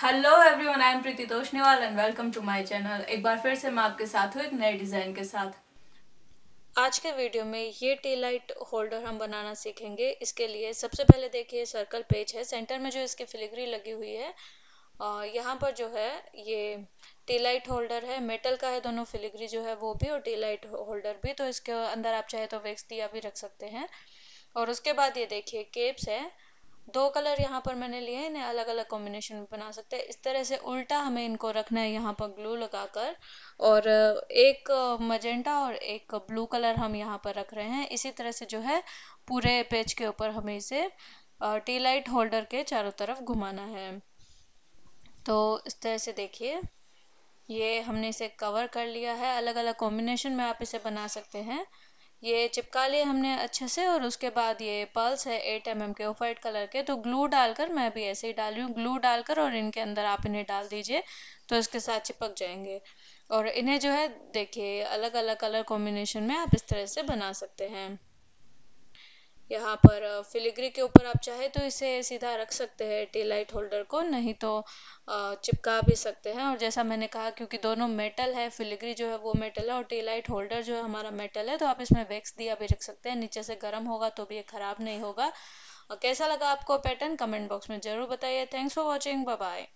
hello everyone I am Preeti Doshnewal and welcome to my channel एक बार फिर से मैं आपके साथ हूँ एक नए डिज़ाइन के साथ आज के वीडियो में ये टी लाइट होल्डर हम बनाना सीखेंगे इसके लिए सबसे पहले देखिए सर्कल पेज है सेंटर में जो इसके फिलिग्री लगी हुई है और यहाँ पर जो है ये टी लाइट होल्डर है मेटल का है दोनों फिलिग्री जो है वो भी और टी लाइट होल्डर भी तो इसके अंदर आप चाहे तो वेक्स दिया भी रख सकते हैं और उसके बाद ये देखिए केप्स है दो कलर यहाँ पर मैंने लिए हैं इन्हें अलग अलग कॉम्बिनेशन में बना सकते हैं इस तरह से उल्टा हमें इनको रखना है यहाँ पर ग्लू लगाकर और एक मजेंटा और एक ब्लू कलर हम यहाँ पर रख रहे हैं इसी तरह से जो है पूरे पेज के ऊपर हमें इसे टी लाइट होल्डर के चारों तरफ घुमाना है तो इस तरह से देखिए ये हमने इसे कवर कर लिया है अलग अलग कॉम्बिनेशन में आप इसे बना सकते हैं ये चिपका लिए हमने अच्छे से और उसके बाद ये पर्ल्स है एट एम एम के ऑफ वाइट कलर के तो ग्लू डालकर मैं भी ऐसे ही डाल रही हूँ ग्लू डालकर और इनके अंदर आप इन्हें डाल दीजिए तो इसके साथ चिपक जाएंगे और इन्हें जो है देखिए अलग अलग कलर कॉम्बिनेशन में आप इस तरह से बना सकते हैं यहाँ पर फिलिग्री के ऊपर आप चाहे तो इसे सीधा रख सकते हैं टी लाइट होल्डर को नहीं तो चिपका भी सकते हैं और जैसा मैंने कहा क्योंकि दोनों मेटल है फिलिग्री जो है वो मेटल है और टी लाइट होल्डर जो है हमारा मेटल है तो आप इसमें वैक्स दिया भी रख सकते हैं नीचे से गर्म होगा तो भी ये ख़राब नहीं होगा और कैसा लगा आपको पैटर्न कमेंट बॉक्स में ज़रूर बताइए थैंक्स फॉर वॉचिंग बाय